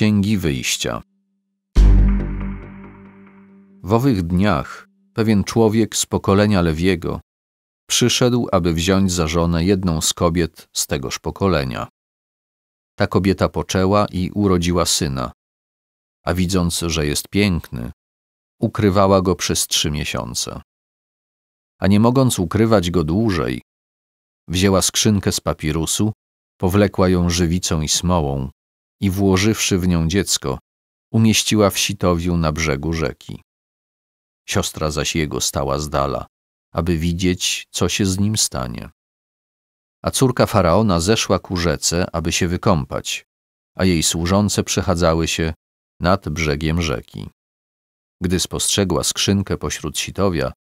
Księgi Wyjścia. W owych dniach pewien człowiek z pokolenia Lewiego przyszedł, aby wziąć za żonę jedną z kobiet z tegoż pokolenia. Ta kobieta poczęła i urodziła syna, a widząc, że jest piękny, ukrywała go przez trzy miesiące. A nie mogąc ukrywać go dłużej, wzięła skrzynkę z papirusu, powlekła ją żywicą i smołą i włożywszy w nią dziecko, umieściła w sitowiu na brzegu rzeki. Siostra zaś jego stała z dala, aby widzieć, co się z nim stanie. A córka faraona zeszła ku rzece, aby się wykąpać, a jej służące przechadzały się nad brzegiem rzeki. Gdy spostrzegła skrzynkę pośród sitowia,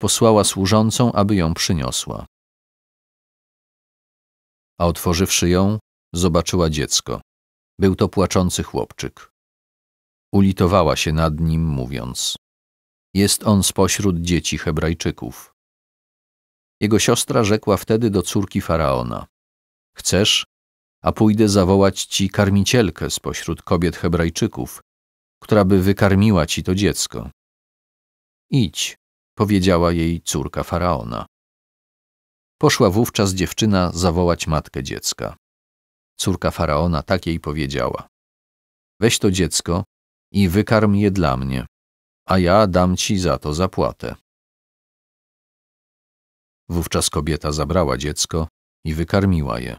posłała służącą, aby ją przyniosła. A otworzywszy ją, zobaczyła dziecko, był to płaczący chłopczyk. Ulitowała się nad nim, mówiąc: Jest on spośród dzieci Hebrajczyków. Jego siostra rzekła wtedy do córki faraona: Chcesz, a pójdę zawołać ci karmicielkę spośród kobiet Hebrajczyków, która by wykarmiła ci to dziecko. Idź, powiedziała jej córka faraona. Poszła wówczas dziewczyna zawołać matkę dziecka. Córka faraona tak jej powiedziała. Weź to dziecko i wykarm je dla mnie, a ja dam ci za to zapłatę. Wówczas kobieta zabrała dziecko i wykarmiła je.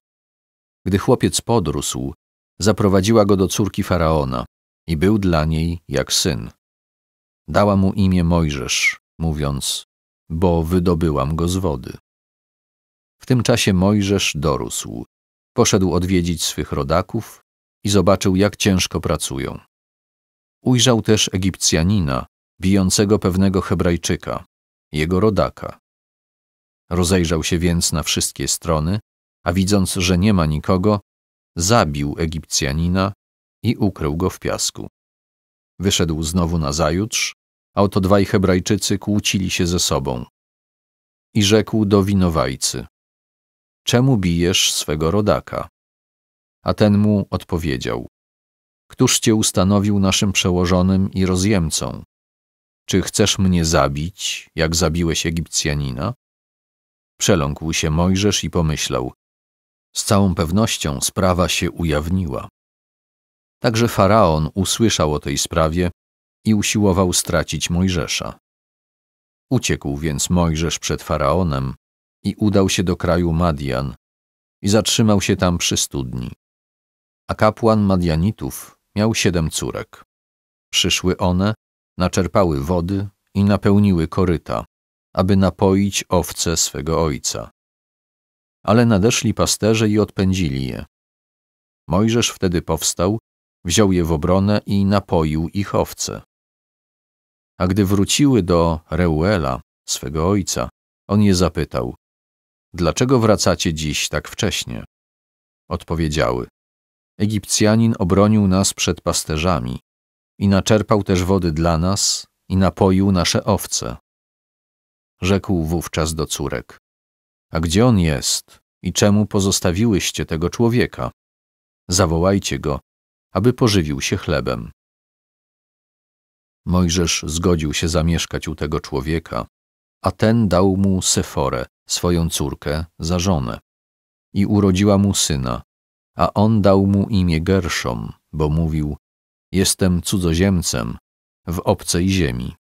Gdy chłopiec podrósł, zaprowadziła go do córki faraona i był dla niej jak syn. Dała mu imię Mojżesz, mówiąc, bo wydobyłam go z wody. W tym czasie Mojżesz dorósł Poszedł odwiedzić swych rodaków i zobaczył, jak ciężko pracują. Ujrzał też Egipcjanina, bijącego pewnego Hebrajczyka, jego rodaka. Rozejrzał się więc na wszystkie strony, a widząc, że nie ma nikogo, zabił Egipcjanina i ukrył go w piasku. Wyszedł znowu nazajutrz, a oto dwaj Hebrajczycy kłócili się ze sobą. I rzekł do winowajcy: Czemu bijesz swego rodaka? A ten mu odpowiedział: Któż cię ustanowił naszym przełożonym i rozjemcą? Czy chcesz mnie zabić, jak zabiłeś Egipcjanina? Przeląkł się Mojżesz i pomyślał: Z całą pewnością sprawa się ujawniła. Także faraon usłyszał o tej sprawie i usiłował stracić Mojżesza. Uciekł więc Mojżesz przed faraonem i udał się do kraju Madian i zatrzymał się tam przy studni. A kapłan Madianitów miał siedem córek. Przyszły one, naczerpały wody i napełniły koryta, aby napoić owce swego ojca. Ale nadeszli pasterze i odpędzili je. Mojżesz wtedy powstał, wziął je w obronę i napoił ich owce. A gdy wróciły do Reuela, swego ojca, on je zapytał: Dlaczego wracacie dziś tak wcześnie? Odpowiedziały. Egipcjanin obronił nas przed pasterzami i naczerpał też wody dla nas i napoił nasze owce. Rzekł wówczas do córek. A gdzie on jest i czemu pozostawiłyście tego człowieka? Zawołajcie go, aby pożywił się chlebem. Mojżesz zgodził się zamieszkać u tego człowieka, a ten dał mu seforę, swoją córkę za żonę. I urodziła mu syna, a on dał mu imię Gerszom, bo mówił: Jestem cudzoziemcem w obcej ziemi.